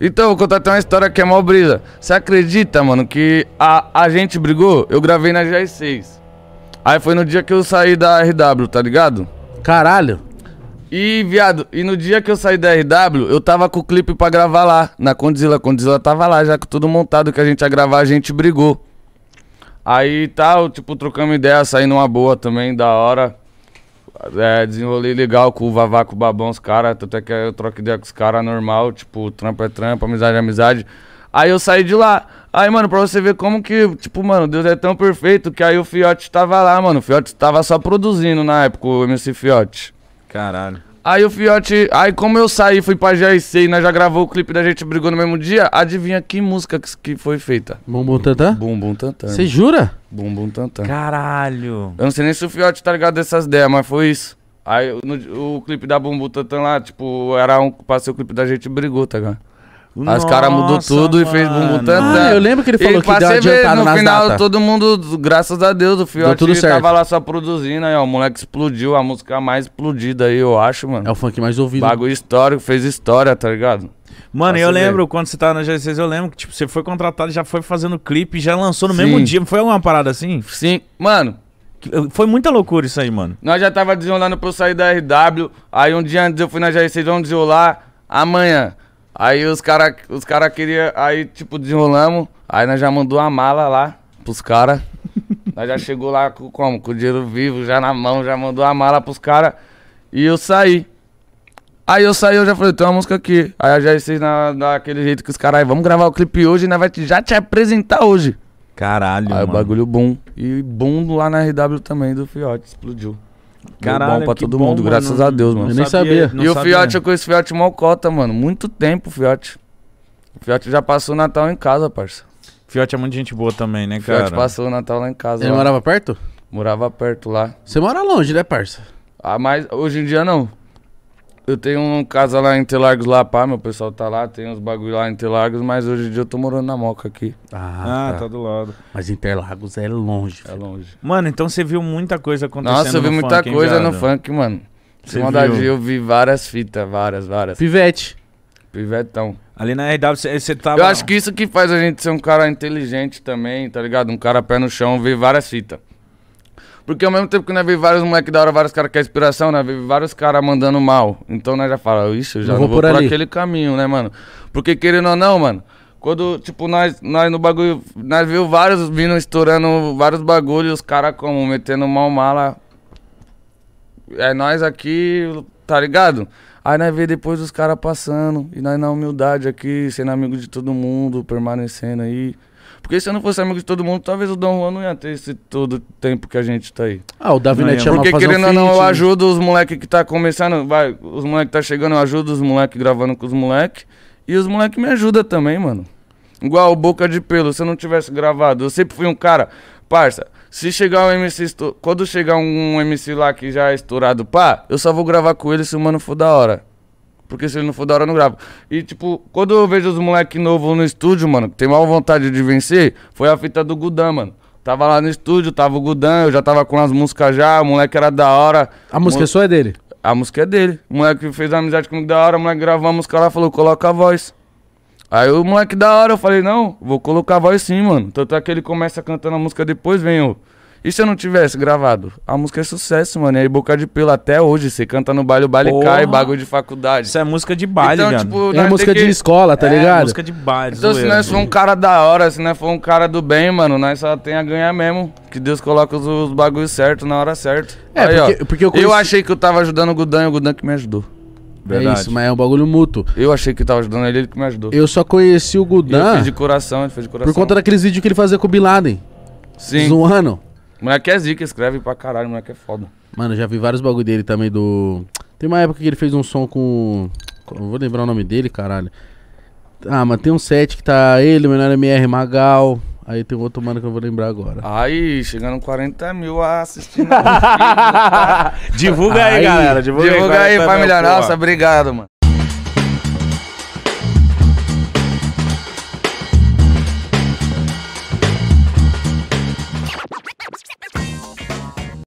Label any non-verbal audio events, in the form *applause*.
Então, vou contar até uma história que é mó brisa. Você acredita, mano, que a, a gente brigou? Eu gravei na GR6. Aí foi no dia que eu saí da RW, tá ligado? Caralho. E, viado, e no dia que eu saí da RW, eu tava com o clipe pra gravar lá, na Condzilla. A Condzilla tava lá, já com tudo montado que a gente ia gravar, a gente brigou. Aí tal, tipo, trocando ideia, saindo uma boa também, da hora. É, desenrolei legal com o Vavá, com o Babão, os caras. Tanto é que eu troquei ideia com os caras normal, tipo, trampa é trampa, amizade é amizade. Aí eu saí de lá. Aí, mano, pra você ver como que, tipo, mano, Deus é tão perfeito que aí o Fiote tava lá, mano. O Fiote tava só produzindo na época, o MC Fiote. Caralho. Aí o Fiote, aí como eu saí, fui pra GIC e nós já gravou o clipe da gente brigou no mesmo dia, adivinha que música que foi feita? Bumbum Tantan. Bumbum Tantan. Você jura? Bumbum Tantan. Caralho. Eu não sei nem se o Fiote tá ligado dessas ideias, mas foi isso. Aí no, o clipe da Bumbum Tantan lá, tipo, era um. Passei o clipe da gente brigou, tá ligado? as o cara mudou tudo mano. e fez bumbum tantã. Ah, é. eu lembro que ele falou e que deu adiantado no final, data. todo mundo, graças a Deus, o Fiote tudo certo. tava lá só produzindo aí, ó, o moleque explodiu, a música mais explodida aí, eu acho, mano. É o funk mais ouvido. Bagulho histórico, fez história, tá ligado? Mano, eu lembro ver. quando você tava tá na G6, eu lembro que tipo, você foi contratado, já foi fazendo clipe, já lançou no Sim. mesmo dia. Foi alguma parada assim? Sim. Mano, foi muita loucura isso aí, mano. Nós já tava desenrolando pra eu sair da RW. Aí um dia antes eu fui na G6, vamos desenrolar amanhã. Aí os caras os cara queriam. Aí, tipo, desenrolamos. Aí nós já mandou a mala lá pros caras. *laughs* nós já chegou lá com, como? Com o dinheiro vivo, já na mão, já mandou a mala pros caras. E eu saí. Aí eu saí, eu já falei, tem uma música aqui. Aí já GR6 na, jeito que os caras, vamos gravar o clipe hoje e né? nós vai te, já te apresentar hoje. Caralho, Aí mano. o bagulho boom E bom lá na RW também do Fiote, explodiu. Caralho, bom pra todo bom, mundo, mano. graças a Deus, mano. Eu nem sabia. sabia. E o Fiote, eu conheço o Fiote Mocota, mano. Muito tempo, Fiote. O Fiote já passou o Natal em casa, parça. Fiote é muito gente boa também, né, cara? Fiote passou o Natal lá em casa. Ele lá. morava perto? Morava perto lá. Você mora longe, né, parça? Ah, mas hoje em dia não. Eu tenho um casa lá em Interlagos, lá, pá, meu pessoal tá lá, tem uns bagulho lá em Interlagos, mas hoje em dia eu tô morando na Moca aqui. Ah, ah tá. tá. do lado. Mas Interlagos é longe, É longe. Mano, então você viu muita coisa acontecendo Nossa, eu vi no muita funk, coisa no funk, mano. Você maldade, viu? eu vi várias fitas, várias, várias. Pivete. Pivetão. Ali na RW você você tava... Eu acho que isso que faz a gente ser um cara inteligente também, tá ligado? Um cara pé no chão, ver várias fitas. Porque ao mesmo tempo que nós né, vimos vários moleques da hora, vários caras que é inspiração, nós né, vimos vários caras mandando mal. Então nós né, já falamos, ixi, eu já vou, não vou por, por aquele caminho, né, mano? Porque querendo ou não, mano, quando, tipo, nós, nós no bagulho, nós viu vários vindo estourando vários bagulhos, os caras como metendo mal mala é nós aqui, tá ligado? Aí nós vê depois os caras passando, e nós na humildade aqui, sendo amigo de todo mundo, permanecendo aí. Porque se eu não fosse amigo de todo mundo, talvez o Dom Juan não ia ter esse todo tempo que a gente tá aí. Ah, o Davi não, Net chama Porque querendo um ou não, eu né? ajudo os moleques que tá começando, vai, os moleques tá chegando, eu ajudo os moleques gravando com os moleques. E os moleques me ajudam também, mano. Igual o Boca de Pelo, se eu não tivesse gravado, eu sempre fui um cara, parça, se chegar um MC. Quando chegar um MC lá que já é estourado, pá, eu só vou gravar com ele se o mano for da hora. Porque se ele não for da hora, eu não gravo. E, tipo, quando eu vejo os moleque novos no estúdio, mano, que tem mal vontade de vencer, foi a fita do Gudan, mano. Tava lá no estúdio, tava o Gudan, eu já tava com as músicas já, o moleque era da hora. A música mole... É só é dele? A música é dele. O moleque fez amizade comigo da hora, o moleque gravou a música lá, falou, coloca a voz. Aí o moleque da hora, eu falei, não, vou colocar a voz sim, mano. Tanto é que ele começa cantando a música, depois vem o. E se eu não tivesse gravado? A música é sucesso, mano. E aí, boca de pelo até hoje. Você canta no baile, o baile Porra. cai, bagulho de faculdade. Isso é música de baile, então, tipo, É música que... de escola, tá é, ligado? É música de baile. Então, zoeira, se nós for um né? cara da hora, se nós for um cara do bem, mano, nós só tem a ganhar mesmo. Que Deus coloca os, os bagulhos certos na hora certa. É, aí, porque, ó, porque eu, conheci... eu achei que eu tava ajudando o Gudan e o Gudan que me ajudou. Verdade. É isso, mas é um bagulho mútuo. Eu achei que tava ajudando ele, ele que me ajudou. Eu só conheci o Gudan. Ele fez de coração, ele fez de coração. Por conta daqueles vídeos que ele fazia com o Biladen. Sim. Zoando. O moleque é zica, escreve pra caralho, o moleque é foda. Mano, já vi vários bagulho dele também do. Tem uma época que ele fez um som com. Não vou lembrar o nome dele, caralho. Ah, mas tem um set que tá ele, o menor MR Magal. Aí tem outro mano que eu vou lembrar agora. Aí, chegando 40 mil assistindo. Tá? *laughs* divulga aí, aí, galera. Divulga, divulga aí, aí família nossa. Obrigado, mano.